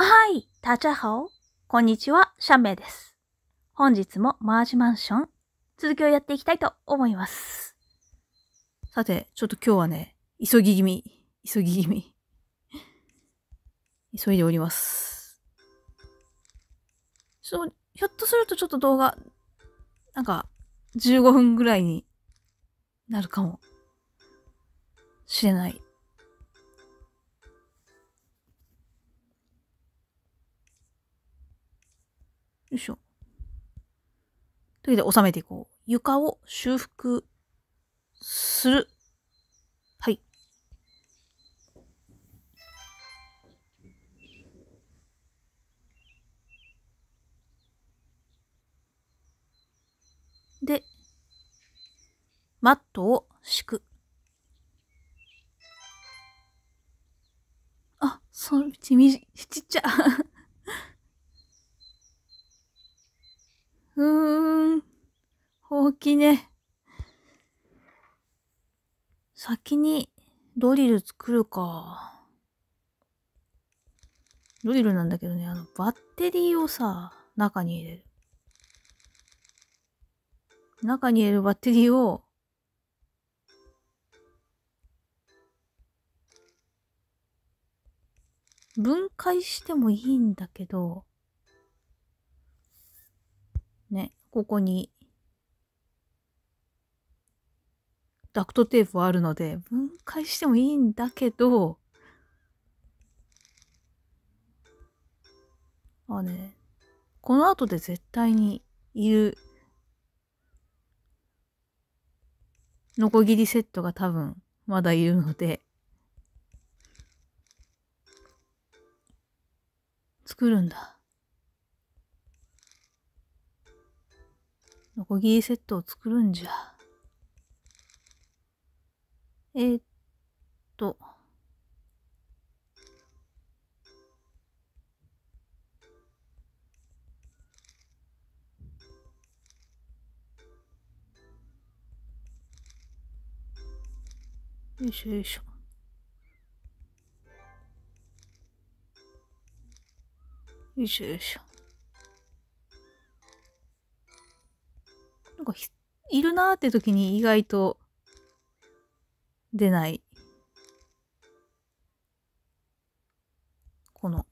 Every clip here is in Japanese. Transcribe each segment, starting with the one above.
はい、たちゃはこんにちは、シャンメイです。本日もマージマンション、続きをやっていきたいと思います。さて、ちょっと今日はね、急ぎ気味、急ぎ気味。急いでおります。そう、ひょっとするとちょっと動画、なんか、15分ぐらいになるかもしれないよいしょ。というわけで収めていこう。床を修復する。はい。で、マットを敷く。あ、そのう、ちみじ、ちっちゃ。うーん。ほうきね。先にドリル作るか。ドリルなんだけどね、あの、バッテリーをさ、中に入れる。中に入れるバッテリーを、分解してもいいんだけど、ね、ここに、ダクトテープはあるので、分解してもいいんだけど、あね、この後で絶対にいる、ノコギリセットが多分まだいるので、作るんだ。ノコギリセットを作るんじゃ。えー、っと。よいしょよいしょ。よいしょよいしょ。なんかいるなーって時に意外と出ない。この。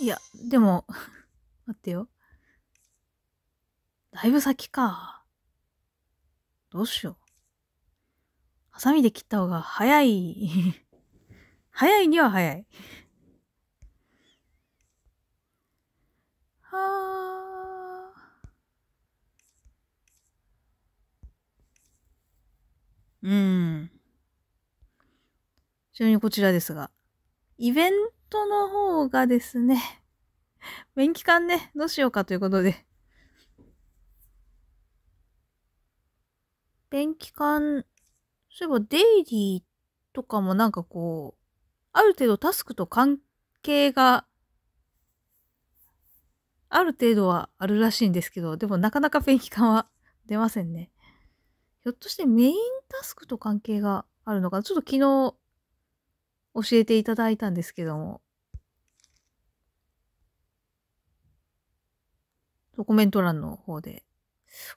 いや、でも 待ってよ。だいぶ先か。どうしよう。ハサミで切った方が早い早いには早い。はあ。うん。ちなみにこちらですが。イベントの方がですね、免期間ね、どうしようかということで。免期間、そういえばデイリーとかもなんかこう、ある程度タスクと関係がある程度はあるらしいんですけど、でもなかなかペンキ感は出ませんね。ひょっとしてメインタスクと関係があるのかなちょっと昨日教えていただいたんですけども。コメント欄の方で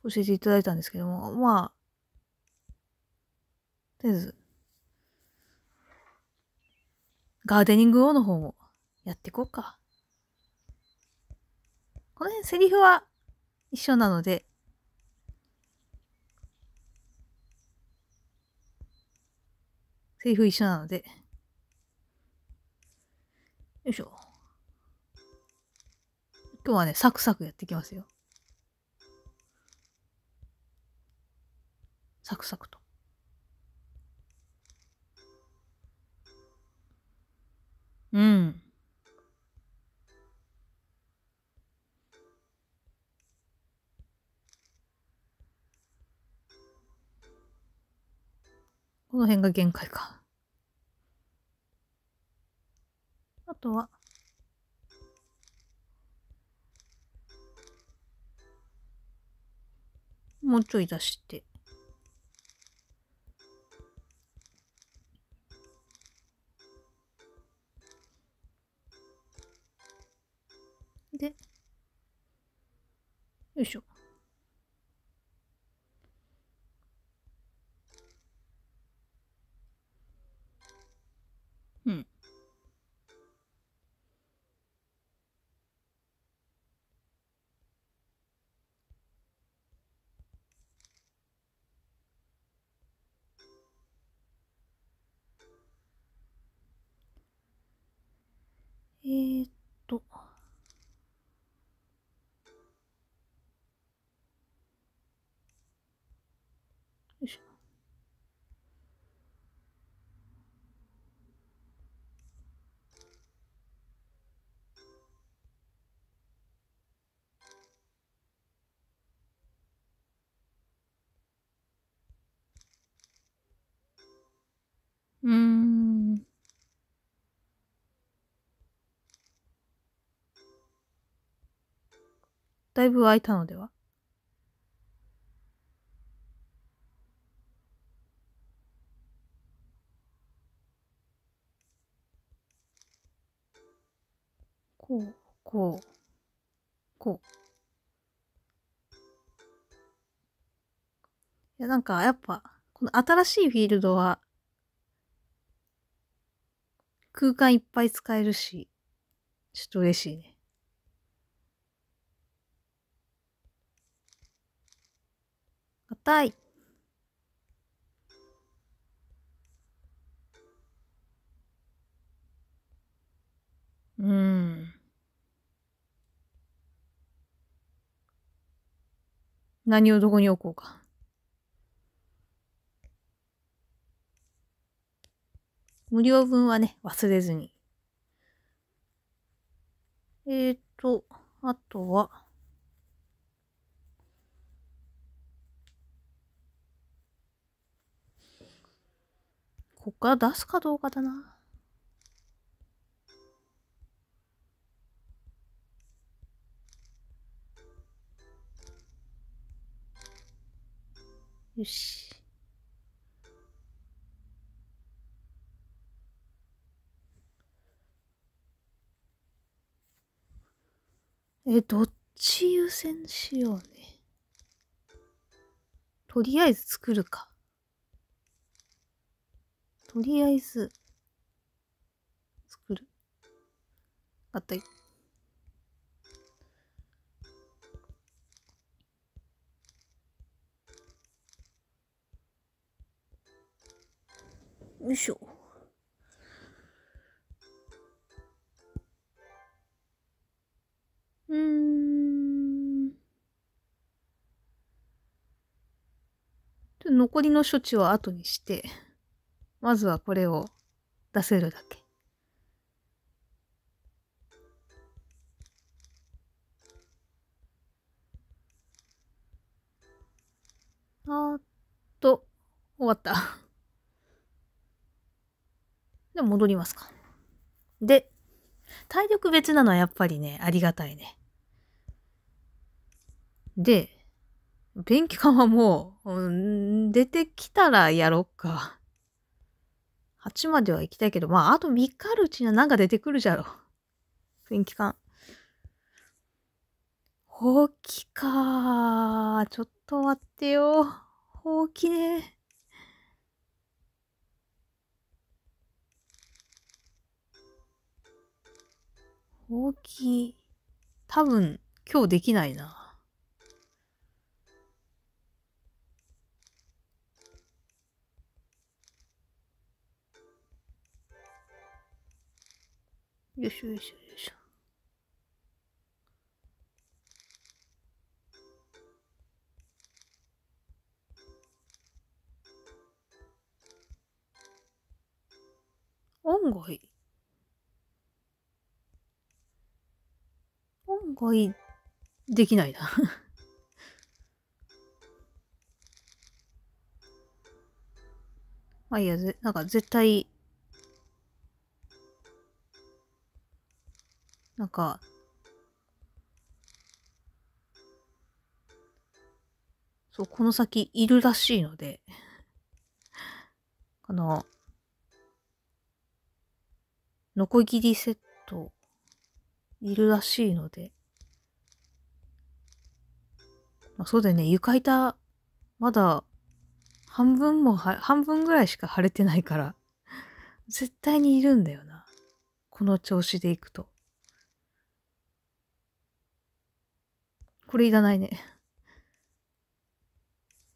教えていただいたんですけども、まあ、とりあえずガーデニング王の方もやっていこうか。この辺セリフは一緒なので、セリフ一緒なので、よいしょ。今日はね、サクサクやっていきますよ。サクサクと。うん。この辺が限界か。あとは、もうちょい出して。うーん。だいぶ空いたのではこう、こう、こう。いや、なんか、やっぱ、この新しいフィールドは、空間いっぱい使えるし、ちょっと嬉しいね。硬い。うん。何をどこに置こうか。無料分はね、忘れずに。えっ、ー、と、あとは、ここから出すかどうかだな。よし。え、どっち優先しようね。とりあえず作るか。とりあえず、作る。あったい。よいしょ。残りの処置は後にして、まずはこれを出せるだけ。あーっと、終わった。で、戻りますか。で、体力別なのはやっぱりね、ありがたいね。で、勉強はもう、うん、出てきたらやろっか。8までは行きたいけど、まあ、あと3日あるうちには何か出てくるじゃろ。勉強館。ほうきかちょっと待ってよ。ほうきねほうき。多分、今日できないな。よいしょよいしょよいしょ。案外。案外、できないな まあいいや、ぜ、なんか絶対、なんかそうこの先いるらしいのでこのノコギリセットいるらしいのでまあ、そうだよね床板まだ半分も半分ぐらいしか腫れてないから絶対にいるんだよなこの調子でいくと。これいらないね。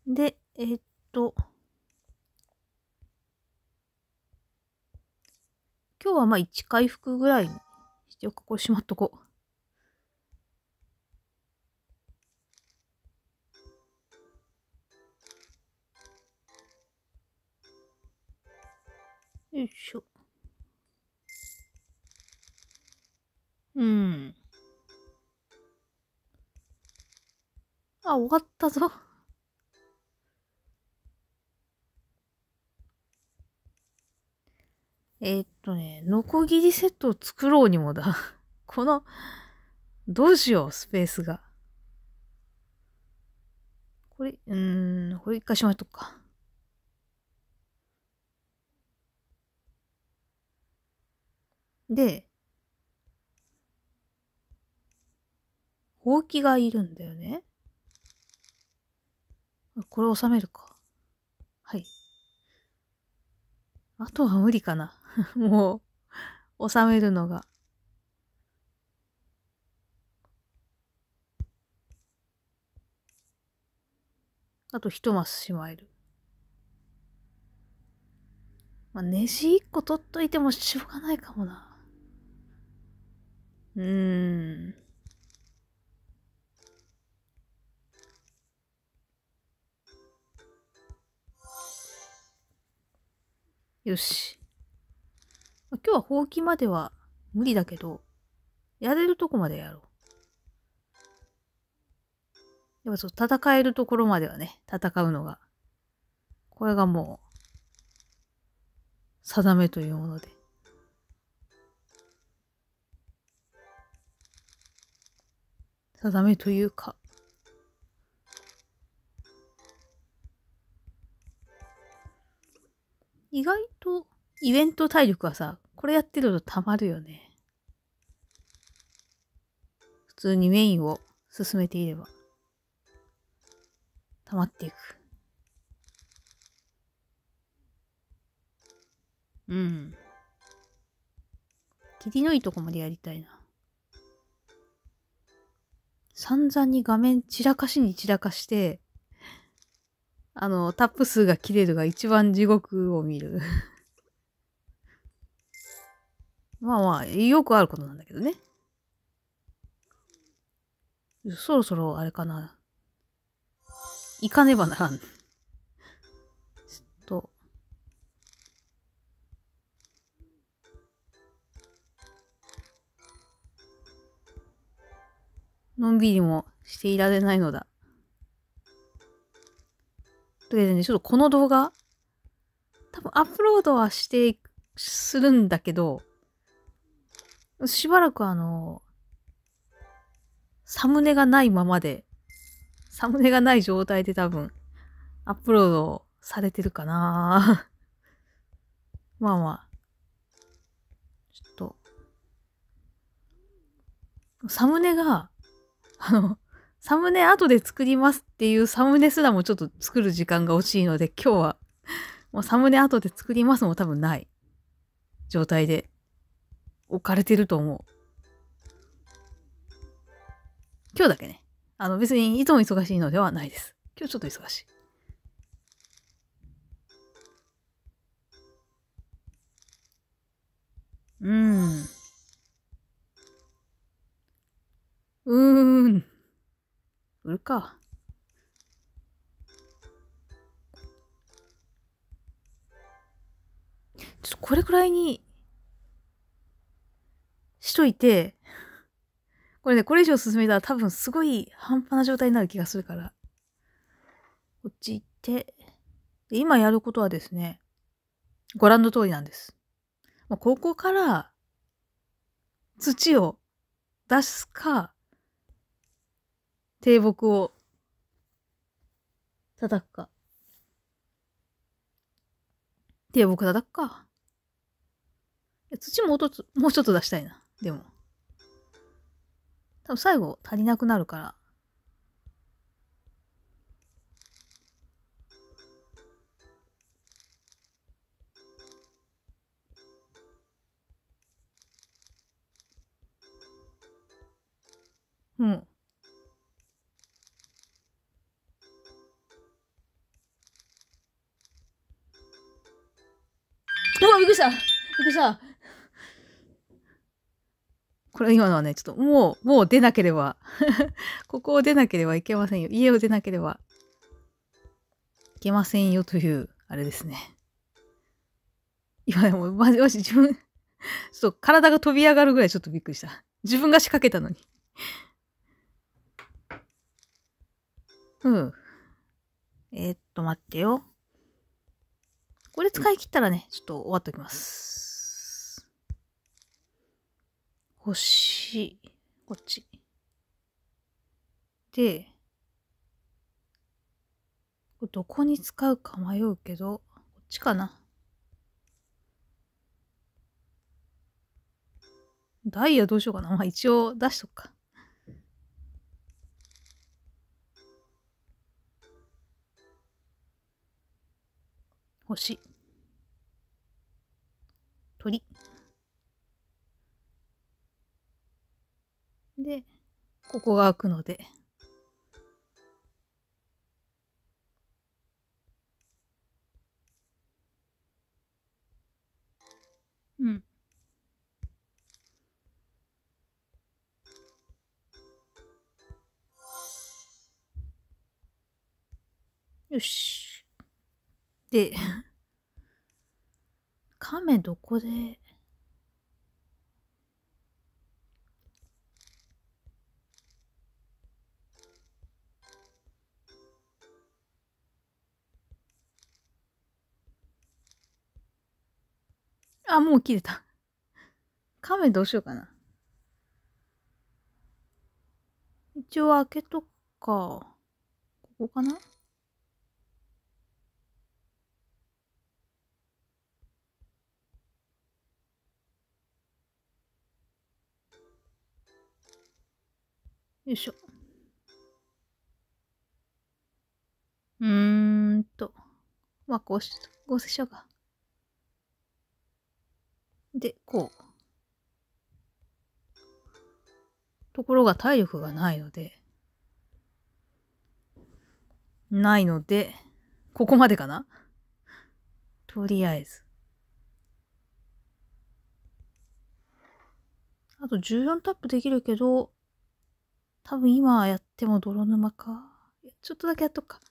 で、えー、っと、今日はまあ1回復ぐらいにしておく。これしまっとこう。よいしょ。うん。あ、終わったぞ。えー、っとね、ノコギリセットを作ろうにもだ。この、どうしよう、スペースが。これ、うーん、これ一回しまっとくか。で、ほうきがいるんだよね。これ収めるか。はい。あとは無理かな。もう、収めるのが。あと一マスしまえる。まあ、ネジ一個取っといてもしょうがないかもな。うーん。よし。今日は放棄までは無理だけど、やれるとこまでやろう。やっぱそう、戦えるところまではね、戦うのが。これがもう、定めというもので。定めというか、意外とイベント体力はさ、これやってると溜まるよね。普通にメインを進めていれば、溜まっていく。うん。切りのいいとこまでやりたいな。散々に画面散らかしに散らかして、あの、タップ数が切れるが一番地獄を見る まあまあ、よくあることなんだけどね。そろそろあれかな。行かねばならん。ちょっと。のんびりもしていられないのだ。というわけでね、ちょっとこの動画、多分アップロードはして、するんだけど、しばらくあの、サムネがないままで、サムネがない状態で多分、アップロードされてるかな まあまあ。ちょっと、サムネが、あの、サムネ後で作りますっていうサムネすらもちょっと作る時間が惜しいので、今日は、もうサムネ後で作りますも多分ない状態で置かれてると思う。今日だけね。あの別にいつも忙しいのではないです。今日ちょっと忙しい。うーん。うーん。売るか。ちょっとこれくらいにしといて、これね、これ以上進めたら多分すごい半端な状態になる気がするから。こっち行って、で今やることはですね、ご覧の通りなんです。まあ、ここから土を出すか、低木を叩くか。低木叩くか。土もうとつ、もうちょっと出したいな。でも。多分最後足りなくなるから。くりした。びっくりした。これ今のはね、ちょっともう、もう出なければ ここを出なければいけませんよ。家を出なければいけませんよという、あれですね。今でも、まじまじ自分ちょっと体が飛び上がるぐらいちょっとびっくりした。自分が仕掛けたのにうん。えー、っと、待ってよ。これ使い切ったらね、ちょっと終わっておきます。星、こっち。で、こどこに使うか迷うけど、こっちかな。ダイヤどうしようかな。まあ一応出しとくか。星。鳥。で、ここが開くので。うん。よし。で、亀どこであ、もう切れた。亀どうしようかな。一応開けとくか。ここかなよいしょ。うーんと。まあ、こうし、合成しようか。で、こう。ところが体力がないので、ないので、ここまでかなとりあえず。あと14タップできるけど、多分今やっても泥沼か。ちょっとだけやっとくか。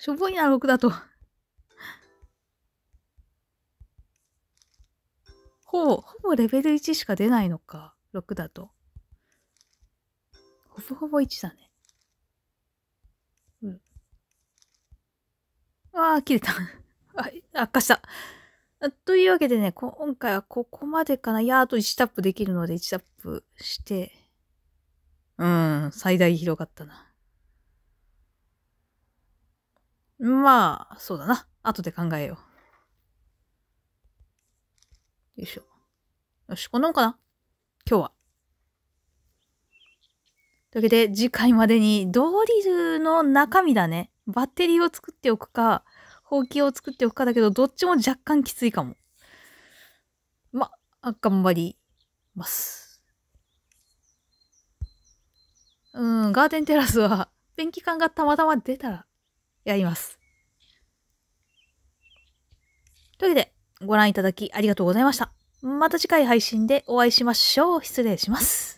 しょぼいな、僕だと。ほぼ、ほぼレベル1しか出ないのか、6だと。ほぼほぼ1だね。うん。ああ、切れた。あ、悪化した。というわけでね、今回はここまでかな。いや、あと1タップできるので1タップして、うん、最大広がったな。まあ、そうだな。後で考えよう。よいしょ。よし、こんなもんかな今日は。というわけで、次回までにドリルの中身だね。バッテリーを作っておくか、ほうきを作っておくかだけど、どっちも若干きついかも。ま、頑張ります。うん、ガーデンテラスは、ペンキ缶がたまたま出たら、やります。というわけで、ご覧いただきありがとうございました。また次回配信でお会いしましょう。失礼します。